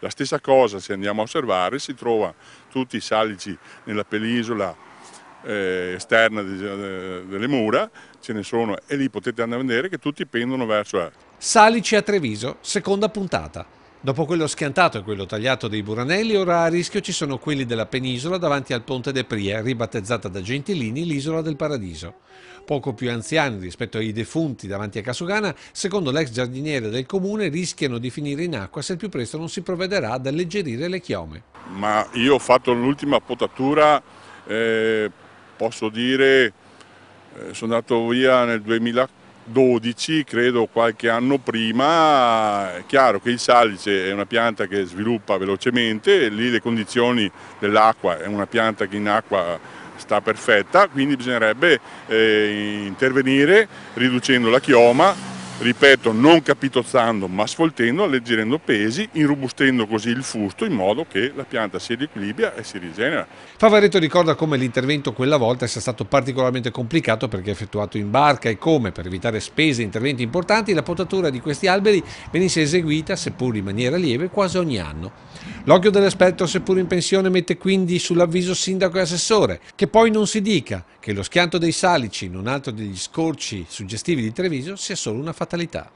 La stessa cosa, se andiamo a osservare, si trova tutti i salici nella penisola eh, esterna di, eh, delle mura, ce ne sono e lì potete andare a vedere che tutti pendono verso est. Salici a Treviso, seconda puntata. Dopo quello schiantato e quello tagliato dei Buranelli, ora a rischio ci sono quelli della penisola davanti al ponte De Prie, ribattezzata da Gentilini l'isola del Paradiso. Poco più anziani rispetto ai defunti davanti a Casugana, secondo l'ex giardiniere del comune rischiano di finire in acqua se il più presto non si provvederà ad alleggerire le chiome. Ma io ho fatto l'ultima potatura, eh, posso dire, eh, sono andato via nel 2004 12, credo qualche anno prima, è chiaro che il salice è una pianta che sviluppa velocemente, lì le condizioni dell'acqua, è una pianta che in acqua sta perfetta, quindi bisognerebbe eh, intervenire riducendo la chioma ripeto, non capitozzando ma sfoltendo, alleggerendo pesi, irrobustendo così il fusto in modo che la pianta si riequilibra e si rigenera. Favaretto ricorda come l'intervento quella volta sia stato particolarmente complicato perché effettuato in barca e come, per evitare spese e interventi importanti, la potatura di questi alberi venisse eseguita, seppur in maniera lieve, quasi ogni anno. L'occhio dell'esperto, seppur in pensione, mette quindi sull'avviso sindaco e assessore, che poi non si dica che lo schianto dei salici, non altro degli scorci suggestivi di Treviso, sia solo una fatalità.